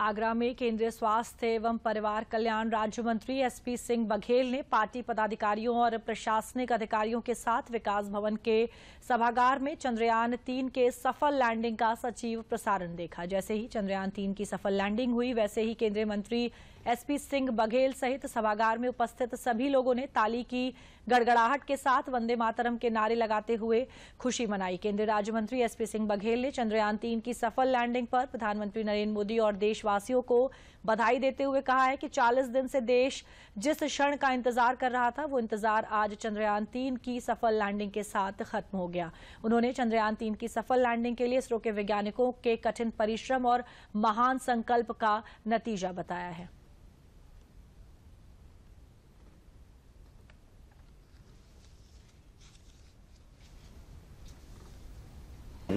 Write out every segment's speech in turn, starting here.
आगरा में केंद्रीय स्वास्थ्य एवं परिवार कल्याण राज्य मंत्री एसपी सिंह बघेल ने पार्टी पदाधिकारियों और प्रशासनिक अधिकारियों के साथ विकास भवन के सभागार में चंद्रयान तीन के सफल लैंडिंग का सचिव प्रसारण देखा जैसे ही चंद्रयान तीन की सफल लैंडिंग हुई वैसे ही केंद्रीय मंत्री एसपी सिंह बघेल सहित सभागार में उपस्थित सभी लोगों ने ताली की गड़गड़ाहट के साथ वंदे मातरम के नारे लगाते हुए खुशी मनाई केंद्रीय राज्य मंत्री एसपी सिंह बघेल ने चंद्रयान तीन की सफल लैंडिंग पर प्रधानमंत्री नरेंद्र मोदी और देशवासियों को बधाई देते हुए कहा है कि चालीस दिन से देश जिस क्षण का इंतजार कर रहा था वो इंतजार आज चंद्रयान तीन की सफल लैंडिंग के साथ खत्म हो गया उन्होंने चंद्रयान तीन की सफल लैंडिंग के लिए इसरो के वैज्ञानिकों के कठिन परिश्रम और महान संकल्प का नतीजा बताया है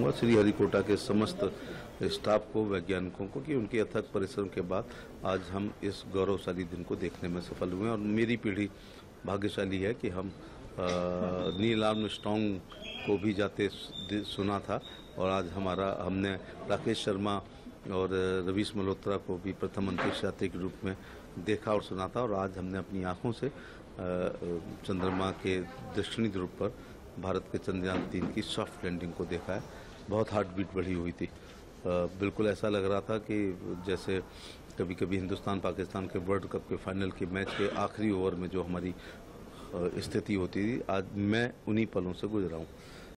श्री हरिकोटा के समस्त स्टाफ को वैज्ञानिकों को कि उनके अथक परिश्रम के बाद आज हम इस गौरवशाली दिन को देखने में सफल हुए और मेरी पीढ़ी भाग्यशाली है कि हम नील आर्म स्ट्रांग को भी जाते सुना था और आज हमारा हमने राकेश शर्मा और रवीश मल्होत्रा को भी प्रथम अंतरिक्ष यात्री के रूप में देखा और सुना था और आज हमने अपनी आंखों से चंद्रमा के दक्षिणी ध्रुव पर भारत के चंद्रयान तीन की सॉफ्ट लैंडिंग को देखा है बहुत हार्ट बीट बढ़ी हुई थी बिल्कुल ऐसा लग रहा था कि जैसे कभी कभी हिंदुस्तान पाकिस्तान के वर्ल्ड कप के फाइनल के मैच के आखिरी ओवर में जो हमारी स्थिति होती थी आज मैं उन्हीं पलों से गुजरा हूँ